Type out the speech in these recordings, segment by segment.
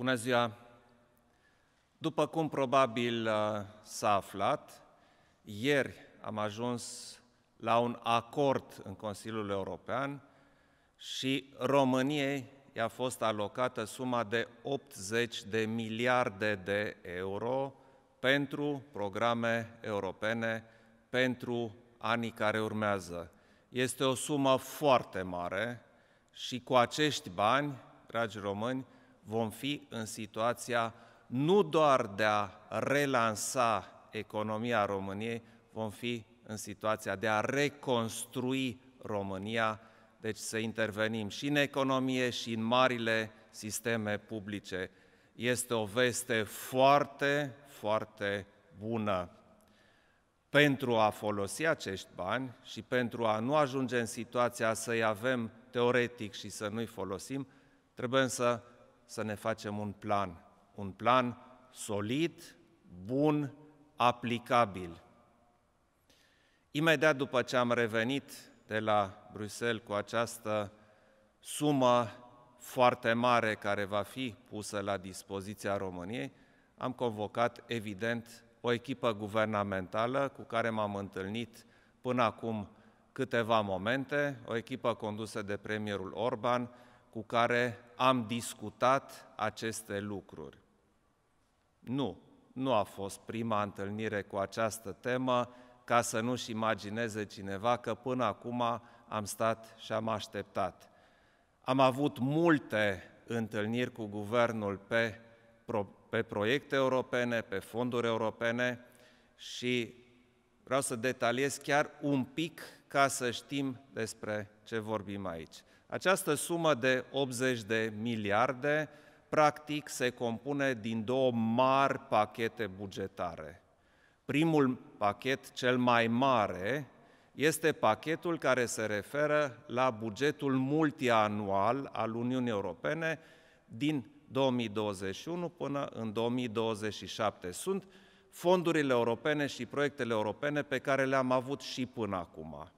Bună ziua! După cum probabil uh, s-a aflat, ieri am ajuns la un acord în Consiliul European și României i-a fost alocată suma de 80 de miliarde de euro pentru programe europene pentru anii care urmează. Este o sumă foarte mare și cu acești bani, dragi români, vom fi în situația nu doar de a relansa economia României, vom fi în situația de a reconstrui România, deci să intervenim și în economie și în marile sisteme publice. Este o veste foarte, foarte bună. Pentru a folosi acești bani și pentru a nu ajunge în situația să-i avem teoretic și să nu-i folosim, trebuie să să ne facem un plan, un plan solid, bun, aplicabil. Imediat după ce am revenit de la Bruxelles cu această sumă foarte mare care va fi pusă la dispoziția României, am convocat, evident, o echipă guvernamentală cu care m-am întâlnit până acum câteva momente, o echipă condusă de premierul Orban, cu care am discutat aceste lucruri. Nu, nu a fost prima întâlnire cu această temă, ca să nu-și imagineze cineva că până acum am stat și am așteptat. Am avut multe întâlniri cu guvernul pe, pe proiecte europene, pe fonduri europene și Vreau să detaliez chiar un pic ca să știm despre ce vorbim aici. Această sumă de 80 de miliarde practic se compune din două mari pachete bugetare. Primul pachet, cel mai mare, este pachetul care se referă la bugetul multianual al Uniunii Europene din 2021 până în 2027. Sunt fondurile europene și proiectele europene pe care le-am avut și până acum.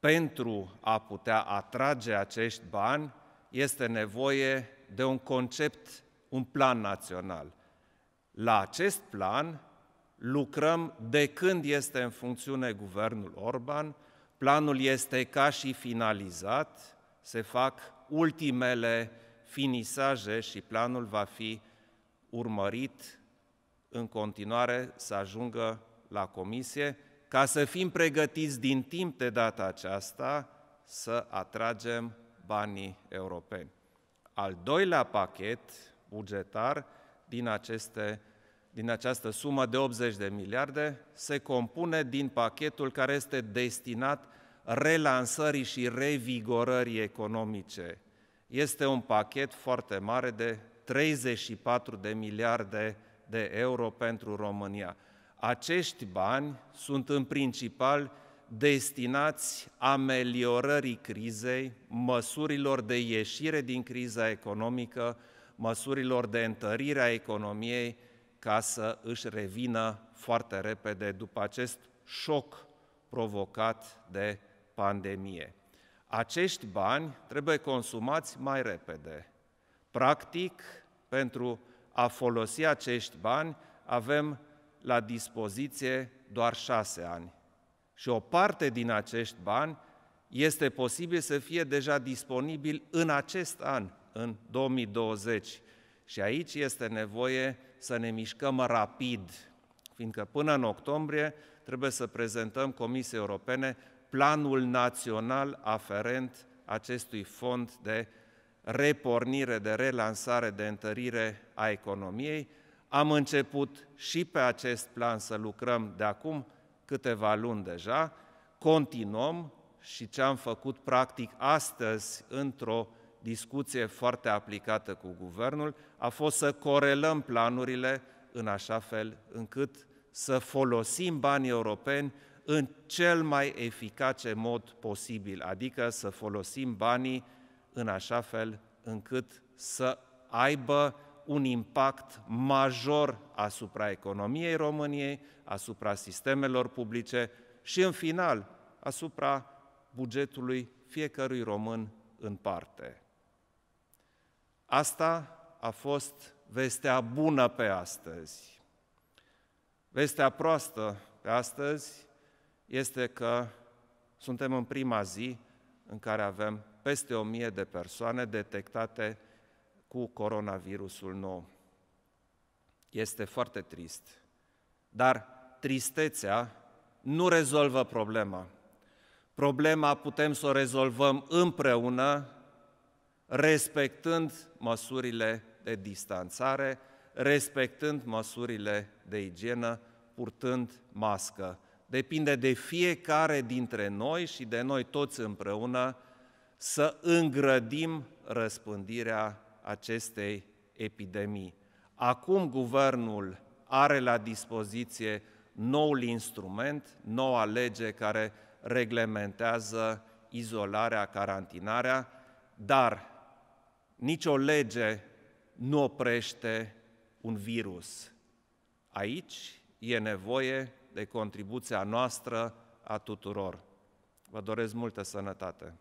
Pentru a putea atrage acești bani, este nevoie de un concept, un plan național. La acest plan lucrăm de când este în funcțiune guvernul Orban, planul este ca și finalizat, se fac ultimele finisaje și planul va fi urmărit în continuare să ajungă la comisie, ca să fim pregătiți din timp de data aceasta să atragem banii europeni. Al doilea pachet bugetar din, aceste, din această sumă de 80 de miliarde se compune din pachetul care este destinat relansării și revigorării economice. Este un pachet foarte mare de 34 de miliarde de euro pentru România. Acești bani sunt în principal destinați ameliorării crizei, măsurilor de ieșire din criza economică, măsurilor de întărire a economiei, ca să își revină foarte repede după acest șoc provocat de pandemie. Acești bani trebuie consumați mai repede. Practic, pentru a folosi acești bani, avem la dispoziție doar șase ani. Și o parte din acești bani este posibil să fie deja disponibil în acest an, în 2020. Și aici este nevoie să ne mișcăm rapid, fiindcă până în octombrie trebuie să prezentăm Comisiei Europene planul național aferent acestui fond de repornire, de relansare, de întărire a economiei. Am început și pe acest plan să lucrăm de acum câteva luni deja, continuăm și ce am făcut practic astăzi într-o discuție foarte aplicată cu guvernul a fost să corelăm planurile în așa fel încât să folosim banii europeni în cel mai eficace mod posibil, adică să folosim banii în așa fel încât să aibă un impact major asupra economiei României, asupra sistemelor publice și, în final, asupra bugetului fiecărui român în parte. Asta a fost vestea bună pe astăzi. Vestea proastă pe astăzi este că suntem în prima zi în care avem peste o mie de persoane detectate cu coronavirusul nou. Este foarte trist, dar tristețea nu rezolvă problema. Problema putem să o rezolvăm împreună, respectând măsurile de distanțare, respectând măsurile de igienă, purtând mască. Depinde de fiecare dintre noi și de noi toți împreună să îngrădim răspândirea acestei epidemii. Acum guvernul are la dispoziție noul instrument, noua lege care reglementează izolarea, carantinarea, dar nicio lege nu oprește un virus. Aici e nevoie de contribuția noastră a tuturor. Vă doresc multă sănătate!